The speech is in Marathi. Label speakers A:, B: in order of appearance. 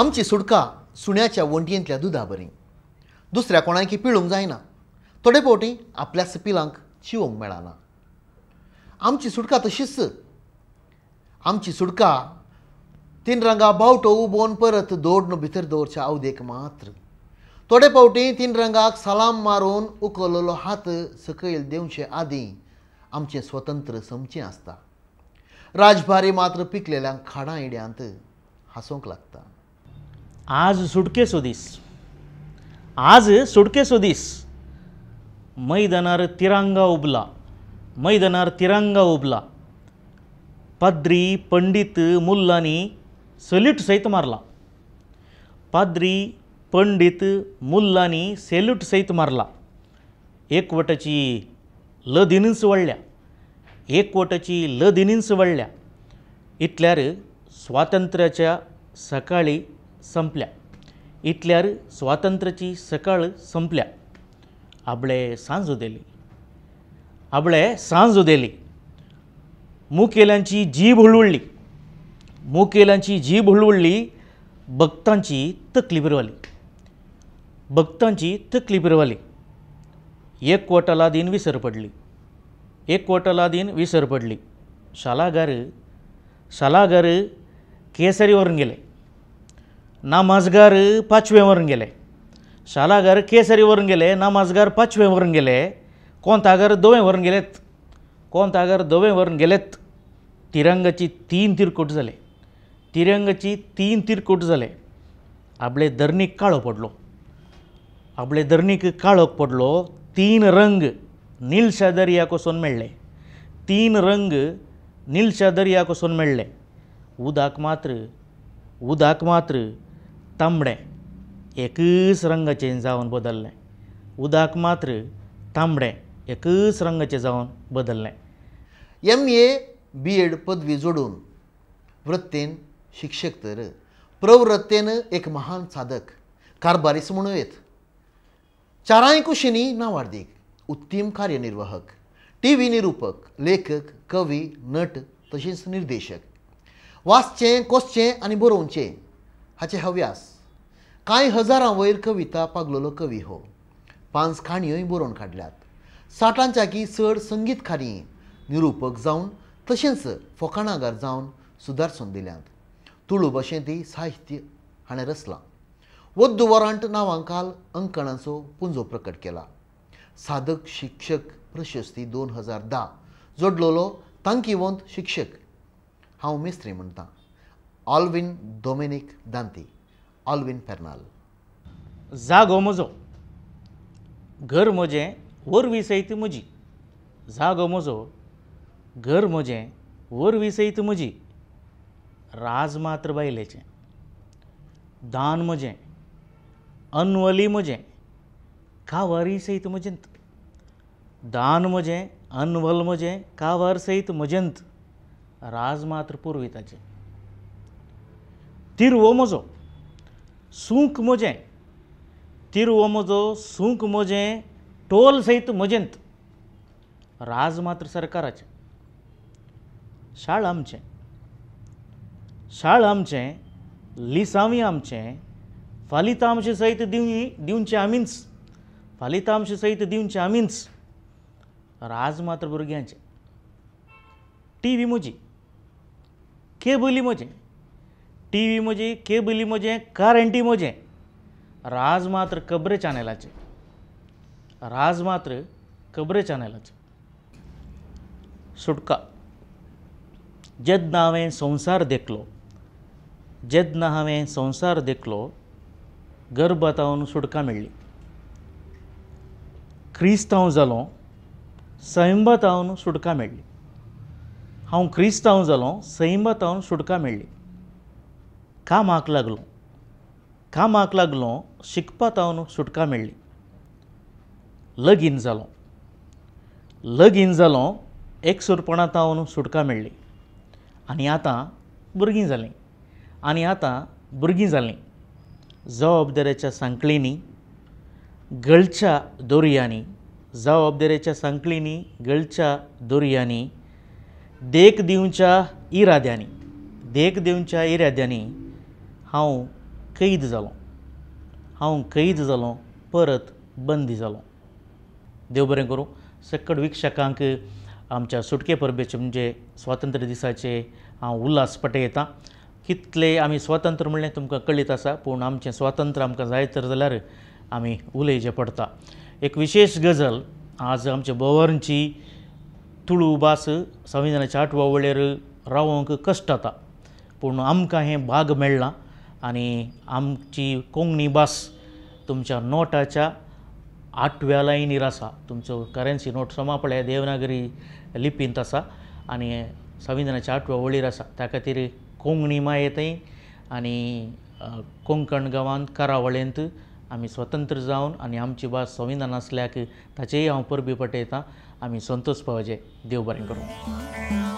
A: आमची सुटका सुण्याच्या वंटयेंतल्या दुधाबरी दुसऱ्या कोणाकी पिळूंक जायना थोडे फावटी आपल्या सपिलांक चिवोंक मेळना आमची सुटका तशीच आमची सुटका तीन रंगा बावटो उबोवन परत दोडन भितर दवरच्या आवदेक मात्र थोडे फावटी तीन रंगाक सलाम मारून उखललो हात सकयल देवचे आदीं आमचें स्वतंत्र समचें आसता राजभारी मात्र पिकलेल्या खाडां इड्यांत हांसोंक लागता
B: आज सुटके सोदीस आज सुटके सोदीस मैदानार तिरंगा उबला मैदानार तिरंगा उबला पाद्री पंडित मुल्लांनी सल्यूट सहित मारला पाद्री पंडित मुल्लांनी सेल्यूट सहित मारला एकवटाची दिनीस वडल्या एकवटाची दिनीस वडल्या इतल्यार स्वातंत्र्याच्या सकाळी संपल्या इतल्यार स्वातंत्र्याची सकाळ संपल्या आबळे सांज उदेली आबळे सांज उदेली मुकेलांची जीभ हुळवळली मुखेल्यांची जीभ हुळवळली भक्तांची तकली बिरवाली भक्तांची तकली बिरवाली एक कोटाला दिन विसर पडली एक कोटाला दिन विसर पडली शालागार शालागार केसरीवरून गेले नामाजगार पाचवेवरून गेले शालागार केसरीवरून गेले नामाजगार पाचवेवरून गेले कोणतागार दोवेवरून गेलेत कोणतागार दोवेवरून गेलेत तिरंगाची तीन तिरकूट झाले तिरंगाची तीन तिरकूट झाले आपले धरणीक काळो पडलो आपले धरणीक काळोक पडलो तीन रंग निलशा दर्या कोसून मेळ्ळे तीन रंग निलशा दर्या कोसून मेळ्ळे उदाक मात्र उदाक मात्र तांबडें एकच रंगाचें जावन बदल्लें उदक मात्र तांबडें एकच रंगाचें जावन
A: बदल्लें एम ए बी एड पदवी जोडून वृत्तेन शिक्षक तर प्रवृत्तेन एक महान साधक कारबारीस येत चाराय कुशीनी नावार्दीक उत्तीम कार्यनिर्वाहक टी व्ही निरूपक लेखक कवी नट तशेंच निर्देशक वाचचें कोसचें आनी बरोवचें हाचे हव्यास कांय हजारां वयर कविता पागलोलो कवी हो पांच खाणयोय बरोवन काडल्यात की चड संगीत खाणी निरूपक जावन तशेंच फोकाणागार जावन सुदारसून दिल्यात तुळू भाशेंत ती साहित्य हाणें रचलां वद्द वरांट नांवां काल अंकणांचो पुंजो प्रकट केला साधक शिक्षक प्रशस्ती दोन हजार धा जोडलोलो तांकीवंत शिक्षक हांव मेस्त्री म्हणटां Alvin डोमिनिक दांती Alvin फेर्नाल जागो मजो
B: घर मजे म्हजें वरविसयत म्हजी जागो मजो घर मजे वर वरविसयत मुजी राज मात्र बायलेचें दान मजे अनवली म्हजें कावारी सयत म्हजंत दान मजे अनवल म्हजें कावार सयत म्हजंत राज मात्र पुर्विताचें तिरुवोमोजो सूंक मोजें मोजो सूंक मोजे टोल सहित मोजेंत राज मात्र सरकाराचें शाळ आमचें शाळ आमचें लिसांवी आमचें फालितांशे सहित दिवं दिवचें आमीच फालितांशे सहित चे आमिंस राज मात्र भुरग्यांचे टी व्ही म्हजी केबली म्हजें टी व्ही म्हजे केबली म्हजें गारंटी म्हजें राज मात्र कबरे चॅनेलाचे राज मात्र कबरे चॅनलाचे सुटका जद नावे संसार देखलो जद हांवें संसार देखलो गर्भातावन सुटका मेळ्ळी क्रिस्तांव जालो सैमबातावन सुटका मेळ्ळी हांव क्रिस्तांव झालो सैमबातावन सुटका मेळ्ळी काम ಹಾಕ್ लागलो काम लागलो शिकपा सुटका मेळ्ळी लगीन जालो लगीन जालो एक सुरपणांत सुटका मेळ्ळी आनी आतां भुरगीं जालीं आनी आतां भुरगीं जालीं जबाबदाऱ्याच्या सांकळींनी गळच्या दोर्यांनी जबाबदाऱ्याच्या सांकळींनी गळच्या दोर्यांनी देख दिवच्या इराद्यांनी देख दिवच्या इराद्यांनी हांव कैद जालों हांव कैद जालों परत बंदी जालो देव बरें करूं सकड विक्षकांक आमच्या सुटके परबेचे म्हणजे स्वातंत्र्य दिसाचे हांव उल्हास पटयतां कितले आमी स्वातंत्र्य म्हणलें तुमकां कळीत आसा पूण आमचें स्वातंत्र्य आमकां जाय तर जाल्यार आमी उलयचें पडटा एक विशेश गजाल आज आमच्या बोवरची तुळू भास संविधानाच्या आठवा वळेर रावोंक कश्ट जाता पूण आमकां हें भाग मेळ्ळां आणि आमची कोंगणी भास तुमच्या नोटाच्या आठव्या लाईनीर आसा तुमचं करन्सी नोट समापल्या देवनागरी लिपींत आसा आणि संविधानाच्या आठव्या ओळीर आसा त्या खातीर कोंकणी मायेंतय आणि कोंकण गांवांत करावळेंत आमी स्वतंत्र जावन आणि आमची भास संविधान आसल्याक ताचेय हांव परबी पटयतां आमी संतोष पावजे देव बरें करूं